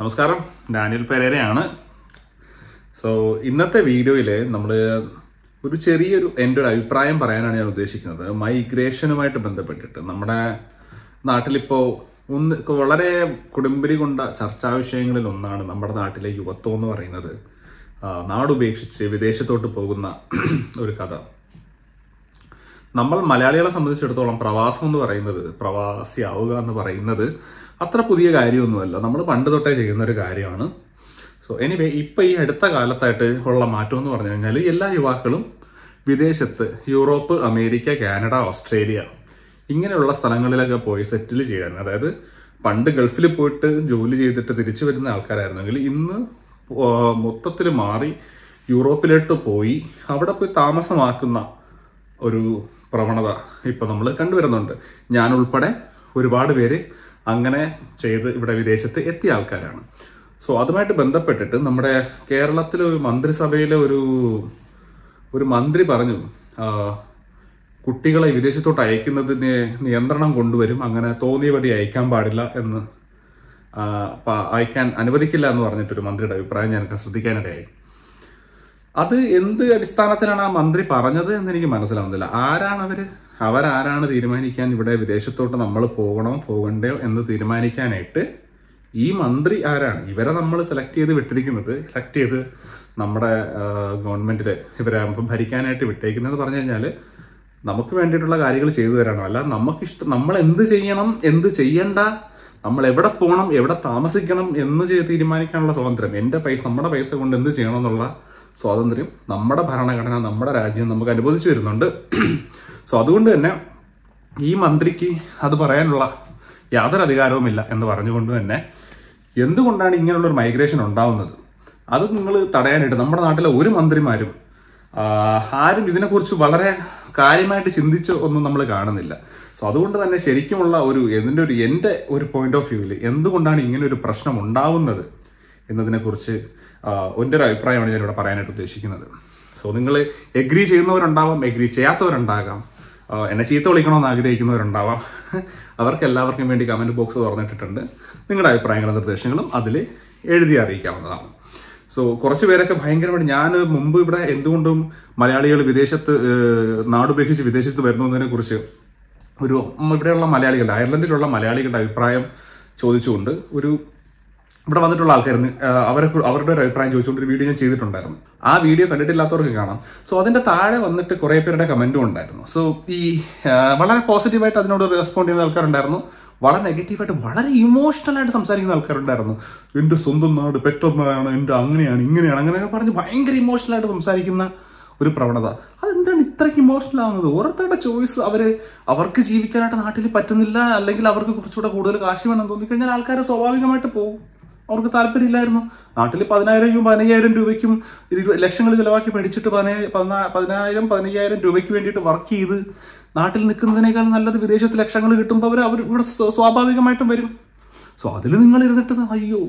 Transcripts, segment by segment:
നമസ്കാരം Daniel പെരേരയാണ് so ഇന്നത്തെ വീഡിയോയിൽ നമ്മൾ ഒരു ചെറിയൊരു എൻ്റെ ഒരു അഭിപ്രായം പറയാനാണ് ഞാൻ ഉദ്ദേശിക്കുന്നത് മൈഗ്രേഷനുമായിട്ട് ബന്ധപ്പെട്ടിട്ട് നമ്മുടെ നാട്ടിലിപ്പോൾ ഒന്ന് വളരെ കുടുംബരി കൊണ്ട ചർച്ചാ വിഷയങ്ങളിൽ ഒന്നാണ് നമ്മുടെ നാട്ടിലെ യുവത്വം എന്ന് പറയുന്നത് നാടുപേക്ഷിച്ച് വിദേശത്തോട്ട് പോകുന്ന ഒരു കഥ നമ്മൾ മലയാളികളെ സംബന്ധിച്ചിടത്തോളം പ്രവാസം എന്ന് പറയുന്നത് പ്രവാസിയാവുക എന്ന് പറയുന്നത് അത്ര പുതിയ കാര്യമൊന്നുമല്ല നമ്മൾ പണ്ട് തൊട്ടേ ചെയ്യുന്ന ഒരു കാര്യമാണ് സോ എനിവേ ഇപ്പം ഈ അടുത്ത കാലത്തായിട്ട് ഉള്ള മാറ്റം എന്ന് പറഞ്ഞു കഴിഞ്ഞാൽ എല്ലാ യുവാക്കളും വിദേശത്ത് യൂറോപ്പ് അമേരിക്ക കാനഡ ഓസ്ട്രേലിയ ഇങ്ങനെയുള്ള സ്ഥലങ്ങളിലൊക്കെ പോയി സെറ്റിൽ ചെയ്യാൻ അതായത് പണ്ട് ഗൾഫിൽ പോയിട്ട് ജോലി ചെയ്തിട്ട് തിരിച്ചു വരുന്ന ആൾക്കാരായിരുന്നെങ്കിൽ ഇന്ന് മൊത്തത്തിൽ മാറി യൂറോപ്പിലോട്ട് പോയി അവിടെ പോയി താമസമാക്കുന്ന ഒരു പ്രവണത ഇപ്പം നമ്മൾ കണ്ടുവരുന്നുണ്ട് ഞാൻ ഉൾപ്പെടെ ഒരുപാട് പേര് അങ്ങനെ ചെയ്ത് ഇവിടെ വിദേശത്ത് എത്തിയ ആൾക്കാരാണ് സോ അതുമായിട്ട് ബന്ധപ്പെട്ടിട്ട് നമ്മുടെ കേരളത്തിലെ ഒരു മന്ത്രിസഭയിലെ ഒരു ഒരു മന്ത്രി പറഞ്ഞു കുട്ടികളെ വിദേശത്തോട്ട് അയക്കുന്നതിന് നിയന്ത്രണം കൊണ്ടുവരും അങ്ങനെ തോന്നിയപടി അയക്കാൻ പാടില്ല എന്ന് അയക്കാൻ അനുവദിക്കില്ല എന്ന് പറഞ്ഞിട്ടൊരു മന്ത്രിയുടെ അഭിപ്രായം ഞാൻ ശ്രദ്ധിക്കാനിടയായി അത് എന്ത് അടിസ്ഥാനത്തിലാണ് ആ മന്ത്രി പറഞ്ഞത് എന്ന് എനിക്ക് മനസ്സിലാവുന്നില്ല ആരാണ് അവര് അവരാരാണ് തീരുമാനിക്കാൻ ഇവിടെ വിദേശത്തോട്ട് നമ്മൾ പോകണോ പോകണ്ടോ എന്ന് തീരുമാനിക്കാനായിട്ട് ഈ മന്ത്രി ആരാണ് ഇവരെ നമ്മൾ സെലക്ട് ചെയ്ത് വിട്ടിരിക്കുന്നത് സെലക്ട് ചെയ്ത് നമ്മുടെ ഗവൺമെന്റിൽ ഇവരെ ഭരിക്കാനായിട്ട് വിട്ടേക്കുന്നത് പറഞ്ഞു കഴിഞ്ഞാൽ നമുക്ക് വേണ്ടിയിട്ടുള്ള കാര്യങ്ങൾ ചെയ്തു തരാനോ അല്ല നമുക്ക് ഇഷ്ടം നമ്മൾ എന്ത് ചെയ്യണം എന്ത് ചെയ്യണ്ട നമ്മൾ എവിടെ പോകണം എവിടെ താമസിക്കണം എന്ന് തീരുമാനിക്കാനുള്ള സ്വാതന്ത്ര്യം എൻ്റെ പൈസ നമ്മുടെ പൈസ കൊണ്ട് എന്ത് ചെയ്യണം എന്നുള്ള സ്വാതന്ത്ര്യം നമ്മുടെ ഭരണഘടന നമ്മുടെ രാജ്യം നമുക്ക് അനുവദിച്ചു വരുന്നുണ്ട് സോ അതുകൊണ്ട് തന്നെ ഈ മന്ത്രിക്ക് അത് പറയാനുള്ള യാതൊരു അധികാരവുമില്ല എന്ന് പറഞ്ഞുകൊണ്ട് തന്നെ എന്തുകൊണ്ടാണ് ഇങ്ങനെയുള്ളൊരു മൈഗ്രേഷൻ ഉണ്ടാവുന്നത് അത് നിങ്ങൾ തടയാനായിട്ട് നമ്മുടെ നാട്ടിലെ ഒരു മന്ത്രിമാരും ആരും ഇതിനെക്കുറിച്ച് വളരെ കാര്യമായിട്ട് ചിന്തിച്ച് ഒന്നും നമ്മൾ കാണുന്നില്ല സോ അതുകൊണ്ട് തന്നെ ശരിക്കുമുള്ള ഒരു എന്റെ ഒരു എൻ്റെ ഒരു പോയിന്റ് ഓഫ് വ്യൂവിൽ എന്തുകൊണ്ടാണ് ഇങ്ങനെ ഒരു പ്രശ്നം ഉണ്ടാവുന്നത് എന്നതിനെക്കുറിച്ച് എൻ്റെ ഒരു അഭിപ്രായമാണ് ഞാനിവിടെ പറയാനായിട്ട് ഉദ്ദേശിക്കുന്നത് സോ നിങ്ങൾ എഗ്രി ചെയ്യുന്നവരുണ്ടാവാം എഗ്രി ചെയ്യാത്തവരുണ്ടാകാം എന്നെ ചീത്ത വിളിക്കണമെന്ന് ആഗ്രഹിക്കുന്നവരുണ്ടാവാം അവർക്ക് എല്ലാവർക്കും വേണ്ടി കമൻറ്റ് ബോക്സ് തുറന്നിട്ടിട്ടുണ്ട് നിങ്ങളുടെ അഭിപ്രായങ്ങളും നിർദ്ദേശങ്ങളും അതിൽ എഴുതി അറിയിക്കാവുന്നതാണ് സോ കുറച്ച് പേരൊക്കെ ഭയങ്കരമായിട്ട് ഞാൻ മുമ്പ് ഇവിടെ എന്തുകൊണ്ടും മലയാളികൾ വിദേശത്ത് നാടുപേക്ഷിച്ച് വിദേശത്ത് വരുന്നതിനെ കുറിച്ച് ഒരു ഇവിടെയുള്ള മലയാളികളുടെ അയർലൻഡിലുള്ള മലയാളികളുടെ അഭിപ്രായം ചോദിച്ചുകൊണ്ട് ഒരു ഇവിടെ വന്നിട്ടുള്ള ആൾക്കാരുന്ന് അവരെ അവരുടെ ഒരു അഭിപ്രായം ചോദിച്ചുകൊണ്ട് ഒരു വീഡിയോ ഞാൻ ചെയ്തിട്ടുണ്ടായിരുന്നു ആ വീഡിയോ കണ്ടിട്ടില്ലാത്തവർക്ക് കാണാം സോ അതിന്റെ താഴെ വന്നിട്ട് കുറെ പേരുടെ കമന്റും ഉണ്ടായിരുന്നു സോ ഈ വളരെ പോസിറ്റീവായിട്ട് അതിനോട് റെസ്പോണ്ട് ചെയ്യുന്ന ആൾക്കാരുണ്ടായിരുന്നു വളരെ നെഗറ്റീവായിട്ട് വളരെ ഇമോഷണൽ ആയിട്ട് സംസാരിക്കുന്ന ആൾക്കാരുണ്ടായിരുന്നു എന്റെ സ്വന്തം നാട് പെട്ടെന്നാണ് എന്റെ അങ്ങനെയാണ് ഇങ്ങനെയാണ് അങ്ങനെയൊക്കെ പറഞ്ഞ് ഭയങ്കര ഇമോഷണൽ ആയിട്ട് സംസാരിക്കുന്ന ഒരു പ്രവണത അതെന്താണ് ഇത്രയ്ക്ക് ഇമോഷണൽ ആവുന്നത് ഓരോരുത്തരുടെ ചോയ്സ് അവര് അവർക്ക് ജീവിക്കാനായിട്ട് നാട്ടിൽ പറ്റുന്നില്ല അല്ലെങ്കിൽ അവർക്ക് കുറച്ചുകൂടെ കൂടുതൽ കാശ് വേണം തോന്നിക്കഴിഞ്ഞാൽ ആൾക്കാർ സ്വാഭാവികമായിട്ട് പോകും അവർക്ക് താല്പര്യമില്ലായിരുന്നു നാട്ടിൽ പതിനായിരം പതിനയ്യായിരം രൂപയ്ക്കും ലക്ഷങ്ങൾ ചിലവാക്കി പഠിച്ചിട്ട് പതിനായിരം പതിനയ്യായിരം രൂപയ്ക്ക് വേണ്ടിയിട്ട് വർക്ക് ചെയ്ത് നാട്ടിൽ നിൽക്കുന്നതിനേക്കാൾ നല്ലത് വിദേശത്ത് ലക്ഷങ്ങൾ കിട്ടുമ്പോൾ അവർ അവർ ഇവിടെ സ്വാഭാവികമായിട്ടും വരും സോ അതിൽ നിങ്ങൾ ഇരുന്നിട്ട് അയ്യോ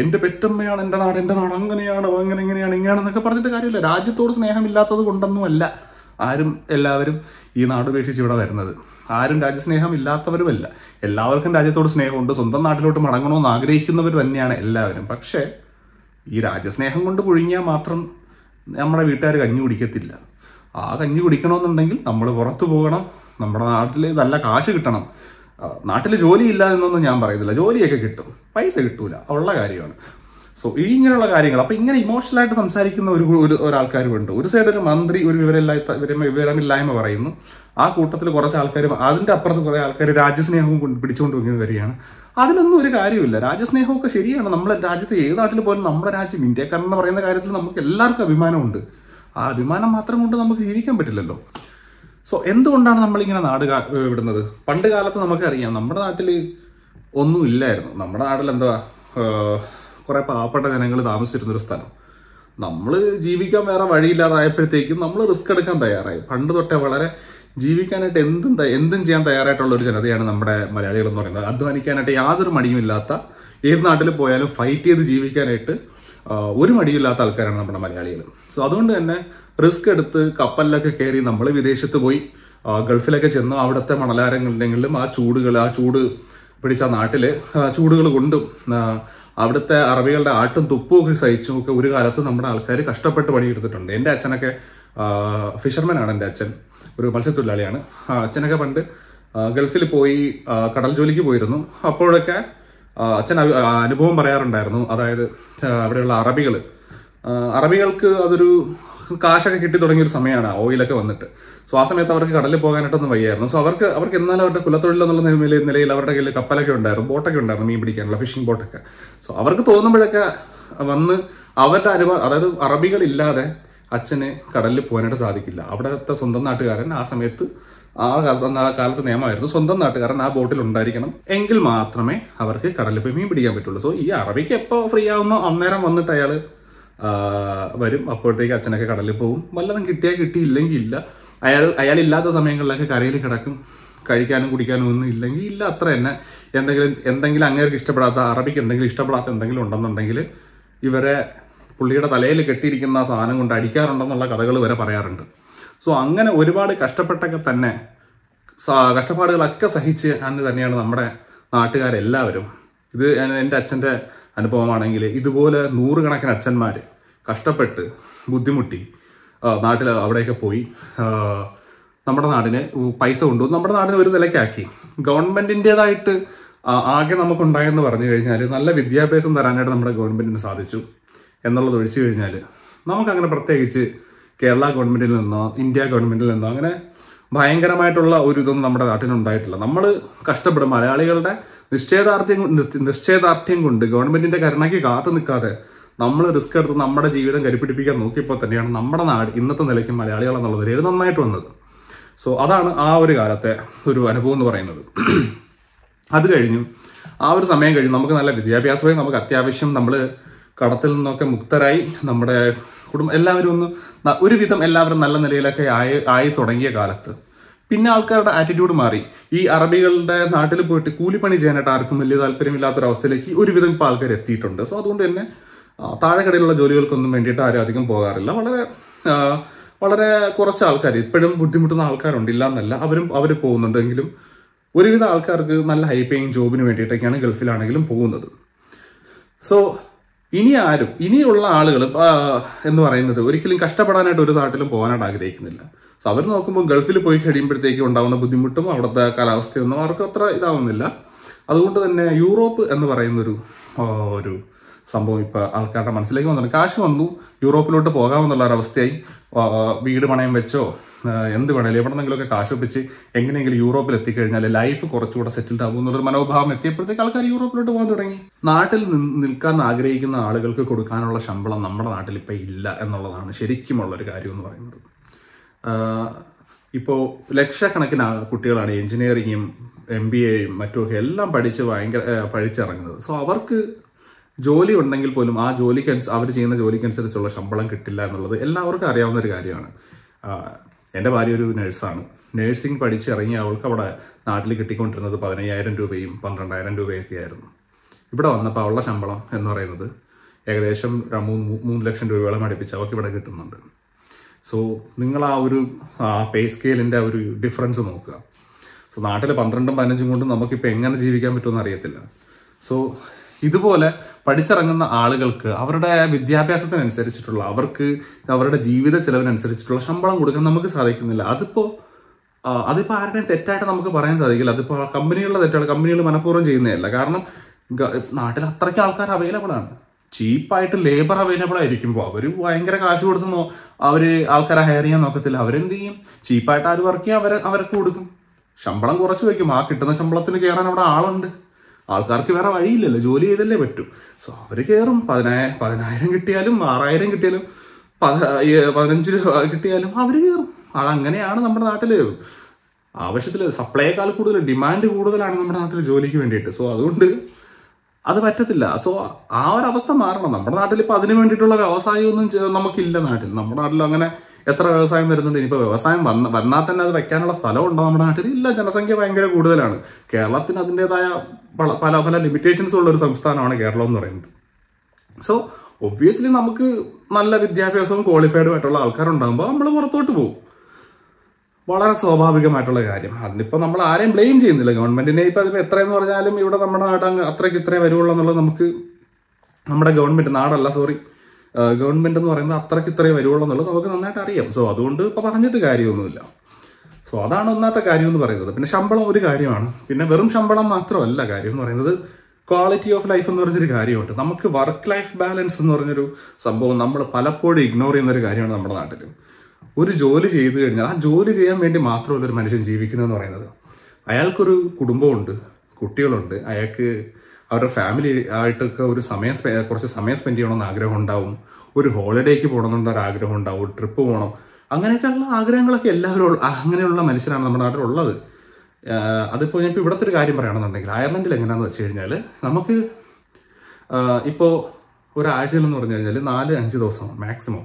എൻ്റെ പെറ്റമ്മയാണ് എൻ്റെ നാട് എൻ്റെ നാട് അങ്ങനെയാണ് അങ്ങനെ ഇങ്ങനെയാണ് ഇങ്ങനെയാണെന്നൊക്കെ പറഞ്ഞിട്ട് കാര്യമില്ല രാജ്യത്തോട് സ്നേഹമില്ലാത്തത് കൊണ്ടൊന്നുമല്ല ആരും എല്ലാവരും ഈ നാട് ഉപേക്ഷിച്ച് ഇവിടെ വരുന്നത് ആരും രാജ്യസ്നേഹം ഇല്ലാത്തവരുമല്ല എല്ലാവർക്കും രാജ്യത്തോട് സ്നേഹമുണ്ട് സ്വന്തം നാട്ടിലോട്ട് മടങ്ങണമെന്ന് ആഗ്രഹിക്കുന്നവർ തന്നെയാണ് എല്ലാവരും പക്ഷേ ഈ രാജ്യസ്നേഹം കൊണ്ട് പുഴുങ്ങിയാൽ മാത്രം നമ്മുടെ വീട്ടുകാർ കഞ്ഞി കുടിക്കത്തില്ല ആ കഞ്ഞി കുടിക്കണമെന്നുണ്ടെങ്കിൽ നമ്മൾ പുറത്തു പോകണം നമ്മുടെ നാട്ടിൽ നല്ല കാശ് കിട്ടണം നാട്ടിൽ ജോലി ഇല്ല എന്നൊന്നും ഞാൻ പറയുന്നില്ല ജോലിയൊക്കെ കിട്ടും പൈസ കിട്ടൂല ഉള്ള കാര്യമാണ് സോ ഇങ്ങനെയുള്ള കാര്യങ്ങൾ അപ്പൊ ഇങ്ങനെ ഇമോഷണൽ ആയിട്ട് സംസാരിക്കുന്ന ഒരു ഒരു ഒരാൾക്കാരുമുണ്ട് ഒരു സൈഡ് ഒരു മന്ത്രി ഒരു വിവരമില്ലാത്ത വിവരമില്ലായ്മ പറയുന്നു ആ കൂട്ടത്തിൽ കുറച്ച് ആൾക്കാർ അതിന്റെ അപ്പുറത്ത് കുറെ ആൾക്കാർ രാജ്യസ്നേഹവും കൊണ്ട് പിടിച്ചുകൊണ്ട് ഇങ്ങനെ വരികയാണ് അതിനൊന്നും ഒരു കാര്യമില്ല രാജ്യസ്നേഹമൊക്കെ ശരിയാണ് നമ്മുടെ രാജ്യത്ത് ഏത് നാട്ടിൽ പോലും നമ്മുടെ രാജ്യം ഇന്ത്യക്കാരൻ എന്ന് പറയുന്ന കാര്യത്തിൽ നമുക്ക് എല്ലാവർക്കും അഭിമാനമുണ്ട് ആ അഭിമാനം മാത്രം കൊണ്ട് നമുക്ക് ജീവിക്കാൻ പറ്റില്ലല്ലോ സോ എന്തുകൊണ്ടാണ് നമ്മളിങ്ങനെ നാട് വിടുന്നത് പണ്ട് കാലത്ത് നമുക്കറിയാം നമ്മുടെ നാട്ടിൽ ഒന്നും ഇല്ലായിരുന്നു നമ്മുടെ നാട്ടിൽ എന്താ കുറെ പാവപ്പെട്ട ജനങ്ങൾ ഒരു സ്ഥലം നമ്മൾ ജീവിക്കാൻ വേറെ വഴിയില്ലാതായപ്പോഴത്തേക്കും നമ്മൾ റിസ്ക് എടുക്കാൻ തയ്യാറായി പണ്ട് തൊട്ടേ വളരെ ജീവിക്കാനായിട്ട് എന്തും എന്തും ചെയ്യാൻ തയ്യാറായിട്ടുള്ള ഒരു ജനതയാണ് നമ്മുടെ മലയാളികൾ എന്ന് പറയുന്നത് അധ്വാനിക്കാനായിട്ട് യാതൊരു മടിയുമില്ലാത്ത ഏത് നാട്ടിൽ പോയാലും ഫൈറ്റ് ചെയ്ത് ജീവിക്കാനായിട്ട് ഒരു മടിയില്ലാത്ത ആൾക്കാരാണ് നമ്മുടെ മലയാളികൾ സോ അതുകൊണ്ട് തന്നെ റിസ്ക് എടുത്ത് കപ്പലിലൊക്കെ കയറി നമ്മൾ വിദേശത്ത് പോയി ഗൾഫിലൊക്കെ ചെന്ന് അവിടുത്തെ മണലാരങ്ങളിലെങ്കിലും ആ ചൂടുകൾ ആ ചൂട് പിടിച്ച നാട്ടിൽ ചൂടുകൾ കൊണ്ടും അവിടുത്തെ അറബികളുടെ ആട്ടും തുപ്പും ഒക്കെ സഹിച്ചും ഒക്കെ ഒരു കാലത്ത് നമ്മുടെ ആൾക്കാർ കഷ്ടപ്പെട്ട് പണിയെടുത്തിട്ടുണ്ട് എൻ്റെ അച്ഛനൊക്കെ ഫിഷർമാൻ ആണ് എൻ്റെ അച്ഛൻ ഒരു മത്സ്യത്തൊഴിലാളിയാണ് അച്ഛനൊക്കെ പണ്ട് ഗൾഫിൽ പോയി കടൽ ജോലിക്ക് പോയിരുന്നു അപ്പോഴൊക്കെ അച്ഛൻ അനുഭവം പറയാറുണ്ടായിരുന്നു അതായത് അവിടെയുള്ള അറബികൾ അറബികൾക്ക് അതൊരു കാശൊക്കെ കിട്ടി തുടങ്ങിയ ഒരു സമയമാണ് ഓയിലൊക്കെ വന്നിട്ട് സോ ആ സമയത്ത് അവർക്ക് കടലിൽ പോകാനായിട്ടൊന്നും വയ്യായിരുന്നു സോ അവർക്ക് അവർക്ക് എന്നാലും അവരുടെ കുലത്തൊഴിലെന്നുള്ള നിലയിൽ നിലയിൽ അവരുടെ കയ്യിൽ കപ്പലൊക്കെ ഉണ്ടായിരുന്നു ബോട്ടൊക്കെ ഉണ്ടായിരുന്നു മീൻ പിടിക്കാനുള്ള ഫിഷിംഗ് ബോട്ടൊക്കെ സോ അവർക്ക് തോന്നുമ്പോഴൊക്കെ വന്ന് അവരുടെ അനുഭവം അതായത് അറബികളില്ലാതെ അച്ഛന് കടലിൽ പോകാനായിട്ട് സാധിക്കില്ല അവിടത്തെ സ്വന്തം നാട്ടുകാരൻ ആ സമയത്ത് ആ കാലത്ത് ആ കാലത്ത് നിയമമായിരുന്നു സ്വന്തം നാട്ടുകാരൻ ആ ബോട്ടിൽ ഉണ്ടായിരിക്കണം എങ്കിൽ മാത്രമേ അവർക്ക് കടലിൽ പോയി മീൻ പിടിക്കാൻ പറ്റുള്ളൂ സോ ഈ അറബിക്ക് എപ്പോൾ ഫ്രീ ആവുന്നോ അന്നേരം വന്നിട്ട് അയാൾ വരും അപ്പോഴത്തേക്ക് അച്ഛനൊക്കെ കടലിൽ പോകും വല്ലതും കിട്ടിയാൽ കിട്ടി ഇല്ലെങ്കിൽ ഇല്ല അയാൾ അയാൾ ഇല്ലാത്ത സമയങ്ങളിലൊക്കെ കരയിൽ കിടക്കും കഴിക്കാനും കുടിക്കാനും ഒന്നും ഇല്ലെങ്കിൽ ഇല്ല അത്ര തന്നെ എന്തെങ്കിലും എന്തെങ്കിലും അങ്ങേർക്ക് ഇഷ്ടപ്പെടാത്ത അറബിക്ക് എന്തെങ്കിലും ഇഷ്ടപ്പെടാത്ത എന്തെങ്കിലും ഉണ്ടെന്നുണ്ടെങ്കിൽ ഇവരെ പുള്ളിയുടെ തലയിൽ കെട്ടിയിരിക്കുന്ന ആ സാധനം കൊണ്ട് അടിക്കാറുണ്ടെന്നുള്ള കഥകൾ വരെ പറയാറുണ്ട് സോ അങ്ങനെ ഒരുപാട് കഷ്ടപ്പെട്ടൊക്കെ തന്നെ കഷ്ടപ്പാടുകളൊക്കെ സഹിച്ച് അന്ന് തന്നെയാണ് നമ്മുടെ നാട്ടുകാരെല്ലാവരും ഇത് എൻ്റെ അച്ഛൻ്റെ അനുഭവമാണെങ്കിൽ ഇതുപോലെ നൂറുകണക്കിന് അച്ഛന്മാർ കഷ്ടപ്പെട്ട് ബുദ്ധിമുട്ടി നാട്ടിൽ അവിടെയൊക്കെ പോയി നമ്മുടെ നാടിനെ പൈസ കൊണ്ടു നമ്മുടെ നാടിനെ ഒരു നിലയ്ക്കാക്കി ഗവൺമെന്റിൻ്റെതായിട്ട് ആകെ നമുക്കുണ്ടായെന്ന് പറഞ്ഞു കഴിഞ്ഞാൽ നല്ല വിദ്യാഭ്യാസം തരാനായിട്ട് നമ്മുടെ ഗവൺമെന്റിന് സാധിച്ചു എന്നുള്ളത് ഒഴിച്ചു കഴിഞ്ഞാൽ നമുക്കങ്ങനെ പ്രത്യേകിച്ച് കേരള ഗവൺമെന്റിൽ നിന്നോ ഇന്ത്യ ഗവൺമെന്റിൽ നിന്നോ അങ്ങനെ ഭയങ്കരമായിട്ടുള്ള ഒരു ഇതൊന്നും നമ്മുടെ നാട്ടിനുണ്ടായിട്ടില്ല നമ്മൾ കഷ്ടപ്പെടും മലയാളികളുടെ നിശ്ചയദാർഢ്യം നിശ്ചയദാർഢ്യം കൊണ്ട് ഗവൺമെന്റിന്റെ കരുണയ്ക്ക് കാത്തു നിൽക്കാതെ നമ്മൾ റിസ്ക് എടുത്ത് നമ്മുടെ ജീവിതം കരിപ്പിടിപ്പിക്കാൻ നോക്കിയപ്പോൾ തന്നെയാണ് നമ്മുടെ നാട് ഇന്നത്തെ നിലയ്ക്ക് മലയാളികൾ എന്നുള്ള നിലയിൽ നന്നായിട്ട് വന്നത് സോ അതാണ് ആ ഒരു കാലത്തെ ഒരു അനുഭവം എന്ന് പറയുന്നത് അത് കഴിഞ്ഞു ആ ഒരു സമയം കഴിഞ്ഞു നമുക്ക് നല്ല വിദ്യാഭ്യാസമായി നമുക്ക് അത്യാവശ്യം നമ്മൾ കടത്തിൽ നിന്നൊക്കെ മുക്തരായി നമ്മുടെ കുടുംബം എല്ലാവരും ഒന്ന് ഒരുവിധം എല്ലാവരും നല്ല നിലയിലൊക്കെ ആയി ആയി തുടങ്ങിയ കാലത്ത് പിന്നെ ആൾക്കാരുടെ ആറ്റിറ്റ്യൂഡ് മാറി ഈ അറബികളുടെ നാട്ടിൽ പോയിട്ട് കൂലിപ്പണി ചെയ്യാനായിട്ട് ആർക്കും വലിയ താല്പര്യമില്ലാത്തൊരവസ്ഥയിലേക്ക് ഒരുവിധം ഇപ്പോൾ ആൾക്കാർ എത്തിയിട്ടുണ്ട് സോ അതുകൊണ്ട് തന്നെ താഴെക്കടയിലുള്ള ജോലികൾക്കൊന്നും വേണ്ടിയിട്ട് ആരും അധികം പോകാറില്ല വളരെ വളരെ കുറച്ച് ആൾക്കാർ ഇപ്പോഴും ബുദ്ധിമുട്ടുന്ന ആൾക്കാരുണ്ട് എന്നല്ല അവരും അവർ പോകുന്നുണ്ടെങ്കിലും ഒരുവിധം ആൾക്കാർക്ക് നല്ല ഹൈ പേയിങ് ജോബിന് വേണ്ടിയിട്ടൊക്കെയാണ് ഗൾഫിലാണെങ്കിലും പോകുന്നത് സോ ഇനി ആരും ഇനിയുള്ള ആളുകൾ എന്ന് പറയുന്നത് ഒരിക്കലും കഷ്ടപ്പെടാനായിട്ട് ഒരു നാട്ടിലും പോകാനായിട്ട് ആഗ്രഹിക്കുന്നില്ല സോ അവർ നോക്കുമ്പോൾ ഗൾഫിൽ പോയി കഴിയുമ്പോഴത്തേക്കും ഉണ്ടാകുന്ന ബുദ്ധിമുട്ടും അവിടുത്തെ കാലാവസ്ഥയൊന്നും അവർക്ക് അത്ര ഇതാവുന്നില്ല അതുകൊണ്ട് തന്നെ യൂറോപ്പ് എന്ന് പറയുന്നൊരു ഒരു സംഭവം ഇപ്പോൾ ആൾക്കാരുടെ മനസ്സിലേക്ക് വന്നു കാശ് വന്നു യൂറോപ്പിലോട്ട് പോകാമെന്നുള്ള അവസ്ഥയായി വീട് പണയം വെച്ചോ എന്ത് വേണേലും എവിടെ നിന്നെങ്കിലുമൊക്കെ കാശ് ഒപ്പിച്ച് എങ്ങനെയെങ്കിലും യൂറോപ്പിൽ എത്തിക്കഴിഞ്ഞാൽ ലൈഫ് കുറച്ചുകൂടെ സെറ്റിൽഡ് ആകും എന്നുള്ളൊരു മനോഭാവം എത്തിയപ്പോഴത്തേക്ക് ആൾക്കാർ യൂറോപ്പിലോട്ട് പോകാൻ തുടങ്ങി നാട്ടിൽ നിൽക്കാൻ ആഗ്രഹിക്കുന്ന ആളുകൾക്ക് കൊടുക്കാനുള്ള ശമ്പളം നമ്മുടെ നാട്ടിൽ ഇപ്പം ഇല്ല എന്നുള്ളതാണ് ശരിക്കുമുള്ളൊരു കാര്യം എന്ന് പറയുന്നത് ഇപ്പോൾ ലക്ഷക്കണക്കിന് കുട്ടികളാണ് എഞ്ചിനീയറിങ്ങും എം ബി എയും മറ്റുമൊക്കെ എല്ലാം പഠിച്ച് ഭയങ്കര പഠിച്ചിറങ്ങുന്നത് സോ അവർക്ക് ജോലി ഉണ്ടെങ്കിൽ പോലും ആ ജോലിക്ക് അവർ ചെയ്യുന്ന ജോലിക്കനുസരിച്ചുള്ള ശമ്പളം കിട്ടില്ല എന്നുള്ളത് എല്ലാവർക്കും അറിയാവുന്ന ഒരു കാര്യമാണ് എൻ്റെ ഭാര്യ ഒരു നഴ്സാണ് നഴ്സിംഗ് പഠിച്ചിറങ്ങി അവൾക്ക് അവിടെ നാട്ടിൽ കിട്ടിക്കൊണ്ടിരുന്നത് പതിനയ്യായിരം രൂപയും പന്ത്രണ്ടായിരം രൂപയൊക്കെ ആയിരുന്നു ഇവിടെ വന്നപ്പോൾ അവളുടെ ശമ്പളം എന്ന് പറയുന്നത് ഏകദേശം മൂന്ന് മൂന്ന് ലക്ഷം രൂപയോളം അടുപ്പിച്ച് അവൾക്ക് ഇവിടെ കിട്ടുന്നുണ്ട് സോ നിങ്ങൾ ആ ഒരു പേ സ്കെയിലിൻ്റെ ഒരു ഡിഫറൻസ് നോക്കുക സോ നാട്ടിൽ പന്ത്രണ്ടും പതിനഞ്ചും കൊണ്ടും നമുക്കിപ്പോൾ എങ്ങനെ ജീവിക്കാൻ പറ്റുമെന്ന് അറിയത്തില്ല സോ ഇതുപോലെ പഠിച്ചിറങ്ങുന്ന ആളുകൾക്ക് അവരുടെ വിദ്യാഭ്യാസത്തിനനുസരിച്ചിട്ടുള്ള അവർക്ക് അവരുടെ ജീവിത ചെലവിനനുസരിച്ചിട്ടുള്ള ശമ്പളം കൊടുക്കാൻ നമുക്ക് സാധിക്കുന്നില്ല അതിപ്പോൾ അതിപ്പോൾ ആരുടെയും തെറ്റായിട്ട് നമുക്ക് പറയാൻ സാധിക്കില്ല അതിപ്പോൾ കമ്പനികളുടെ തെറ്റാണ് കമ്പനികൾ മനഃപൂർവ്വം ചെയ്യുന്നതല്ല കാരണം നാട്ടിൽ അത്രയ്ക്ക് ആൾക്കാർ അവൈലബിൾ ആണ് ചീപ്പായിട്ട് ലേബർ അവൈലബിൾ ആയിരിക്കും ഇപ്പോൾ അവർ ഭയങ്കര കാശ് കൊടുത്ത് അവർ ആൾക്കാരെ ഹയർ ചെയ്യാൻ നോക്കത്തില്ല അവരെന്ത് ചെയ്യും ചീപ്പായിട്ട് ആര് വർക്ക് ചെയ്യും അവരെ അവർക്ക് കൊടുക്കും ശമ്പളം കുറച്ച് വയ്ക്കും ആ കിട്ടുന്ന ശമ്പളത്തിന് കയറാൻ അവിടെ ആളുണ്ട് ആൾക്കാർക്ക് വേറെ വഴിയില്ലല്ലോ ജോലി ചെയ്തല്ലേ പറ്റും സോ അവർ കയറും പതിനായ പതിനായിരം കിട്ടിയാലും ആറായിരം കിട്ടിയാലും പത പതിനഞ്ച് കിട്ടിയാലും അവർ കയറും അതങ്ങനെയാണ് നമ്മുടെ നാട്ടിൽ ആവശ്യത്തിൽ സപ്ലൈയേക്കാൾ കൂടുതൽ ഡിമാൻഡ് കൂടുതലാണ് നമ്മുടെ നാട്ടിൽ ജോലിക്ക് വേണ്ടിയിട്ട് സോ അതുകൊണ്ട് അത് പറ്റത്തില്ല സോ ആ ഒരു അവസ്ഥ മാറണം നമ്മുടെ നാട്ടിൽ ഇപ്പോൾ അതിന് വേണ്ടിയിട്ടുള്ള വ്യവസായമൊന്നും നമുക്കില്ല നാട്ടിൽ നമ്മുടെ നാട്ടിൽ അങ്ങനെ എത്ര വ്യവസായം വരുന്നുണ്ട് ഇനിയിപ്പോൾ വ്യവസായം വന്ന വന്നാൽ തന്നെ അത് വയ്ക്കാനുള്ള സ്ഥലമുണ്ടോ നമ്മുടെ നാട്ടിൽ ഇല്ല ജനസംഖ്യ ഭയങ്കര കൂടുതലാണ് കേരളത്തിന് അതിൻ്റെതായ പല പല ലിമിറ്റേഷൻസ് ഉള്ള ഒരു സംസ്ഥാനമാണ് കേരളം എന്ന് പറയുന്നത് സോ ഒബ്വിയസ്ലി നമുക്ക് നല്ല വിദ്യാഭ്യാസവും ക്വാളിഫൈഡും ആയിട്ടുള്ള ആൾക്കാരുണ്ടാകുമ്പോൾ നമ്മൾ പുറത്തോട്ട് പോകും വളരെ സ്വാഭാവികമായിട്ടുള്ള കാര്യം അതിനിപ്പോൾ നമ്മൾ ആരെയും ബ്ലെയിം ചെയ്യുന്നില്ല ഗവൺമെന്റിനെ ഇപ്പൊ അതിപ്പോൾ എത്രയെന്ന് പറഞ്ഞാലും ഇവിടെ നമ്മുടെ നാട് അത്രയ്ക്ക് ഇത്രേ വരുള്ളൂ എന്നുള്ളത് നമുക്ക് നമ്മുടെ ഗവൺമെന്റ് നാടല്ല സോറി ഗവൺമെന്റ് എന്ന് പറയുന്നത് അത്രയ്ക്ക് ഇത്രേ വരുള്ളൂ എന്നുള്ളത് നമുക്ക് നന്നായിട്ട് അറിയാം സോ അതുകൊണ്ട് ഇപ്പൊ പറഞ്ഞിട്ട് കാര്യമൊന്നുമില്ല സോ അതാണ് ഒന്നാമത്തെ കാര്യം എന്ന് പറയുന്നത് പിന്നെ ശമ്പളം ഒരു കാര്യമാണ് പിന്നെ വെറും ശമ്പളം മാത്രമല്ല കാര്യം എന്ന് പറയുന്നത് ക്വാളിറ്റി ഓഫ് ലൈഫ് എന്ന് പറഞ്ഞൊരു കാര്യമുണ്ട് നമുക്ക് വർക്ക് ലൈഫ് ബാലൻസ് എന്ന് പറഞ്ഞൊരു സംഭവം നമ്മൾ പലപ്പോഴും ഇഗ്നോർ ചെയ്യുന്ന ഒരു കാര്യമാണ് നമ്മുടെ നാട്ടിൽ ഒരു ജോലി ചെയ്തു കഴിഞ്ഞാൽ ആ ജോലി ചെയ്യാൻ വേണ്ടി മാത്രമല്ല ഒരു മനുഷ്യൻ ജീവിക്കുന്നതെന്ന് പറയുന്നത് അയാൾക്കൊരു കുടുംബമുണ്ട് കുട്ടികളുണ്ട് അയാൾക്ക് അവരുടെ ഫാമിലി ആയിട്ടൊക്കെ ഒരു സമയം കുറച്ച് സമയം സ്പെൻഡ് ചെയ്യണമെന്ന് ആഗ്രഹം ഉണ്ടാവും ഒരു ഹോളിഡേക്ക് പോകണമെന്നുള്ള ആഗ്രഹം ഉണ്ടാവും ട്രിപ്പ് പോകണം അങ്ങനെയൊക്കെയുള്ള ആഗ്രഹങ്ങളൊക്കെ എല്ലാവരും അങ്ങനെയുള്ള മനുഷ്യരാണ് നമ്മുടെ നാട്ടിലുള്ളത് അതിപ്പോൾ ഇപ്പോൾ ഇവിടുത്തെ ഒരു കാര്യം പറയുകയാണെന്നുണ്ടെങ്കിൽ അയർലൻഡിൽ എങ്ങനെയാണെന്ന് വെച്ച് കഴിഞ്ഞാൽ നമുക്ക് ഇപ്പോൾ ഒരാഴ്ചയിൽ എന്ന് പറഞ്ഞു കഴിഞ്ഞാൽ നാല് അഞ്ച് ദിവസം മാക്സിമം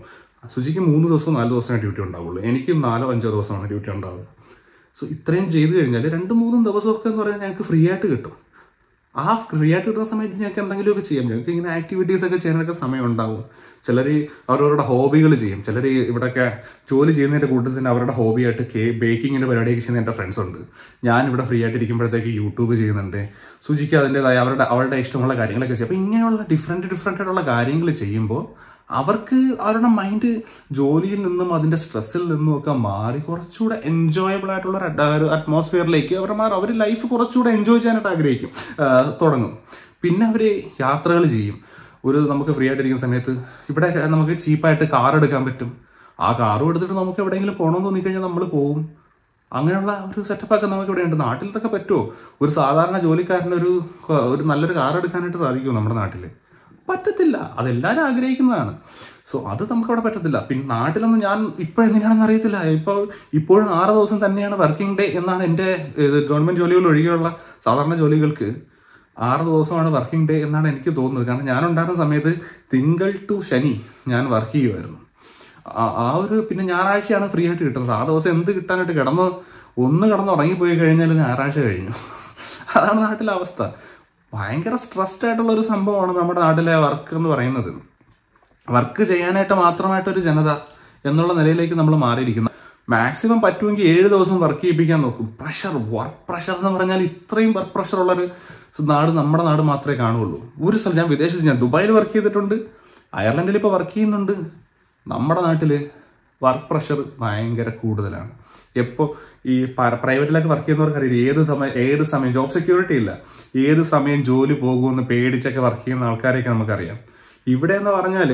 സുജിക്ക് മൂന്ന് ദിവസം നാല് ദിവസമേ ഡ്യൂട്ടി ഉണ്ടാവുള്ളൂ എനിക്കും നാലോ അഞ്ചോ ദിവസമാണ് ഡ്യൂട്ടി ഉണ്ടാവുക സോ ഇത്രയും ചെയ്തു കഴിഞ്ഞാൽ രണ്ട് മൂന്നും ദിവസമൊക്കെ എന്ന് പറഞ്ഞാൽ ഞങ്ങൾക്ക് ഫ്രീ ആയിട്ട് കിട്ടും ആ ഫ്രീ ആയിട്ട് കിട്ടുന്ന സമയത്ത് ഞങ്ങൾക്ക് എന്തെങ്കിലുമൊക്കെ ചെയ്യാം ഞങ്ങൾക്ക് ഇങ്ങനെ ആക്ടിവിറ്റീസ് ഒക്കെ ചെയ്യാനൊക്കെ സമയം ഉണ്ടാവും ചിലർ അവരവരുടെ ഹോബികൾ ചെയ്യും ചിലർ ഇവിടെയൊക്കെ ജോലി ചെയ്യുന്നതിൻ്റെ കൂട്ടത്തിൽ തന്നെ അവരുടെ ഹോബിയായിട്ട് കേ ബേക്കിങ്ങിൻ്റെ പരിപാടിയൊക്കെ ചെയ്യുന്ന എൻ്റെ ഫ്രണ്ട്സ് ഉണ്ട് ഞാൻ ഇവിടെ ഫ്രീ ആയിട്ട് ഇരിക്കുമ്പോഴത്തേക്ക് യൂട്യൂബ് ചെയ്യുന്നുണ്ട് സുജിക്ക് അതിൻ്റെതായ അവരുടെ അവളുടെ ഇഷ്ടമുള്ള കാര്യങ്ങളൊക്കെ ചെയ്യും അപ്പോൾ ഇങ്ങനെയുള്ള ഡിഫറെൻറ്റ് ഡിഫറെൻ്റ് ആയിട്ടുള്ള കാര്യങ്ങൾ ചെയ്യുമ്പോൾ അവർക്ക് അവരുടെ മൈൻഡ് ജോലിയിൽ നിന്നും അതിന്റെ സ്ട്രെസ്സിൽ നിന്നും ഒക്കെ മാറി കുറച്ചുകൂടെ എൻജോയബിൾ ആയിട്ടുള്ള ഒരു അറ്റ്മോസ്ഫിയറിലേക്ക് അവർ മാറും അവർ ലൈഫ് കുറച്ചുകൂടെ എൻജോയ് ചെയ്യാനായിട്ട് ആഗ്രഹിക്കും തുടങ്ങും പിന്നെ അവർ യാത്രകൾ ചെയ്യും ഒരു നമുക്ക് ഫ്രീ ആയിട്ടിരിക്കുന്ന സമയത്ത് ഇവിടെ നമുക്ക് ചീപ്പായിട്ട് കാർ എടുക്കാൻ പറ്റും ആ കാറും എടുത്തിട്ട് നമുക്ക് എവിടെയെങ്കിലും പോകണമെന്ന് തോന്നിക്കഴിഞ്ഞാൽ നമ്മൾ പോകും അങ്ങനെയുള്ള ഒരു സെറ്റപ്പൊക്കെ നമുക്ക് ഇവിടെ ഉണ്ട് നാട്ടിലത്തൊക്കെ പറ്റുമോ ഒരു സാധാരണ ജോലിക്കാരൻ്റെ ഒരു ഒരു നല്ലൊരു കാർ എടുക്കാനായിട്ട് സാധിക്കുമോ നമ്മുടെ നാട്ടിൽ പറ്റത്തില്ല അതെല്ലാവരും ആഗ്രഹിക്കുന്നതാണ് സോ അത് നമുക്കവിടെ പറ്റത്തില്ല പിന്നെ നാട്ടിലൊന്നും ഞാൻ എങ്ങനെയാണെന്ന് അറിയത്തില്ല ഇപ്പോൾ ഇപ്പോഴും ആറ് ദിവസം തന്നെയാണ് വർക്കിംഗ് ഡേ എന്നാണ് എൻ്റെ ഗവൺമെൻറ് ജോലികൾ ഒഴികെയുള്ള സാധാരണ ജോലികൾക്ക് ആറ് ദിവസമാണ് വർക്കിംഗ് ഡേ എന്നാണ് എനിക്ക് തോന്നുന്നത് കാരണം ഞാനുണ്ടായിരുന്ന സമയത്ത് തിങ്കൾ ടു ശനി ഞാൻ വർക്ക് ചെയ്യുമായിരുന്നു ആ ഒരു പിന്നെ ഞായറാഴ്ചയാണ് ഫ്രീ ആയിട്ട് കിട്ടുന്നത് ആ ദിവസം എന്ത് കിട്ടാനായിട്ട് കിടന്ന് ഒന്ന് കിടന്ന് ഉറങ്ങിപ്പോയി കഴിഞ്ഞാൽ ഞായറാഴ്ച കഴിഞ്ഞു അതാണ് നാട്ടിലെ അവസ്ഥ ഭയങ്കര സ്ട്രെസ്ഡ് ആയിട്ടുള്ള ഒരു സംഭവമാണ് നമ്മുടെ നാട്ടിലെ വർക്ക് എന്ന് പറയുന്നത് വർക്ക് ചെയ്യാനായിട്ട് മാത്രമായിട്ടൊരു ജനത എന്നുള്ള നിലയിലേക്ക് നമ്മൾ മാറിയിരിക്കുന്നു മാക്സിമം പറ്റുമെങ്കിൽ ഏഴ് ദിവസം വർക്ക് ചെയ്യിപ്പിക്കാൻ നോക്കും പ്രഷർ വർക്ക് പ്രഷർ എന്ന് പറഞ്ഞാൽ ഇത്രയും വർക്ക് പ്രഷർ ഉള്ളൊരു നാട് നമ്മുടെ നാട് മാത്രമേ കാണുള്ളൂ ഒരു സ്ഥലം ഞാൻ വിദേശത്ത് ഞാൻ ദുബായിൽ വർക്ക് ചെയ്തിട്ടുണ്ട് അയർലൻഡിൽ ഇപ്പോൾ വർക്ക് ചെയ്യുന്നുണ്ട് നമ്മുടെ നാട്ടിൽ വർക്ക് പ്രഷർ ഭയങ്കര കൂടുതലാണ് എപ്പോൾ ഈ പ്രൈവറ്റിലൊക്കെ വർക്ക് ചെയ്യുന്നവർക്ക് അറിയില്ല ഏത് സമയം ഏത് സമയം ജോബ് സെക്യൂരിറ്റി ഇല്ല ഏത് സമയം ജോലി പോകുമെന്ന് പേടിച്ചൊക്കെ വർക്ക് ചെയ്യുന്ന ആൾക്കാരെയൊക്കെ നമുക്കറിയാം ഇവിടെ എന്ന് പറഞ്ഞാൽ